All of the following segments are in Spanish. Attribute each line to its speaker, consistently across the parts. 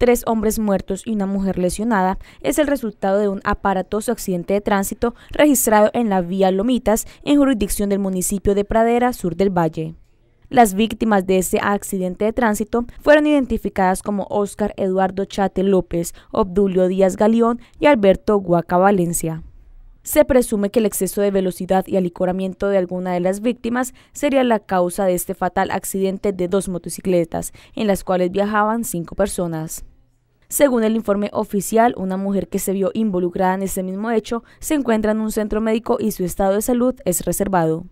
Speaker 1: tres hombres muertos y una mujer lesionada, es el resultado de un aparatoso accidente de tránsito registrado en la vía Lomitas, en jurisdicción del municipio de Pradera, sur del Valle. Las víctimas de este accidente de tránsito fueron identificadas como Óscar Eduardo Chate López, Obdulio Díaz Galeón y Alberto Guaca Valencia. Se presume que el exceso de velocidad y alicoramiento de alguna de las víctimas sería la causa de este fatal accidente de dos motocicletas, en las cuales viajaban cinco personas. Según el informe oficial, una mujer que se vio involucrada en ese mismo hecho se encuentra en un centro médico y su estado de salud es reservado.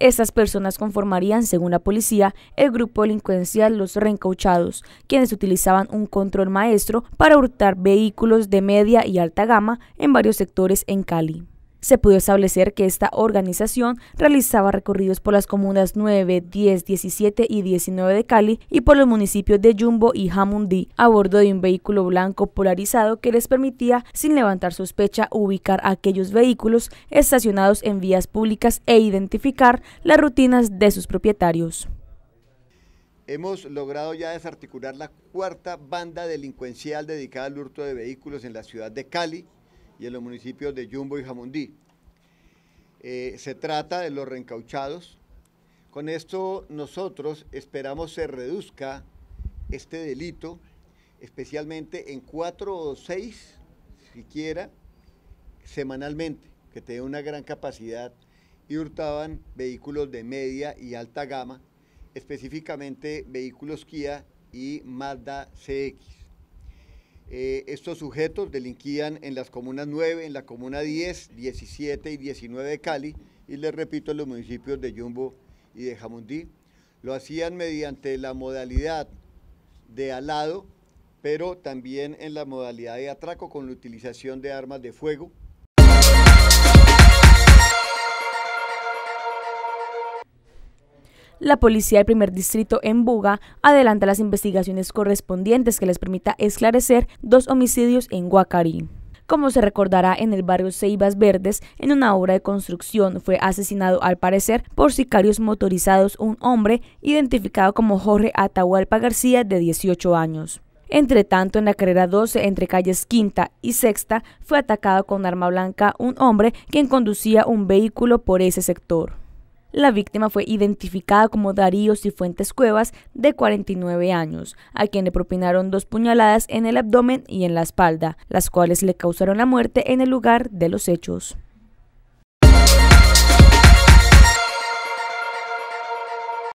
Speaker 1: Estas personas conformarían, según la policía, el grupo delincuencial Los Reencauchados, quienes utilizaban un control maestro para hurtar vehículos de media y alta gama en varios sectores en Cali. Se pudo establecer que esta organización realizaba recorridos por las comunas 9, 10, 17 y 19 de Cali y por los municipios de Jumbo y Jamundí a bordo de un vehículo blanco polarizado que les permitía, sin levantar sospecha, ubicar aquellos vehículos estacionados en vías públicas e identificar las rutinas de sus propietarios.
Speaker 2: Hemos logrado ya desarticular la cuarta banda delincuencial dedicada al hurto de vehículos en la ciudad de Cali y en los municipios de Yumbo y Jamundí. Eh, se trata de los reencauchados. Con esto nosotros esperamos se reduzca este delito, especialmente en cuatro o seis, siquiera, semanalmente, que tiene una gran capacidad y hurtaban vehículos de media y alta gama, específicamente vehículos Kia y Mazda CX. Eh, estos sujetos delinquían en las comunas 9, en la comuna 10, 17 y 19 de Cali y les repito en los municipios de Yumbo y de Jamundí. Lo hacían mediante la modalidad de alado, pero también en la modalidad de atraco con la utilización de armas de fuego,
Speaker 1: la policía del primer distrito en Buga adelanta las investigaciones correspondientes que les permita esclarecer dos homicidios en Guacarí. Como se recordará en el barrio Ceibas Verdes, en una obra de construcción fue asesinado al parecer por sicarios motorizados un hombre identificado como Jorge Atahualpa García de 18 años. Entre tanto, en la carrera 12 entre calles Quinta y Sexta fue atacado con arma blanca un hombre quien conducía un vehículo por ese sector. La víctima fue identificada como Darío Cifuentes Cuevas, de 49 años, a quien le propinaron dos puñaladas en el abdomen y en la espalda, las cuales le causaron la muerte en el lugar de los hechos.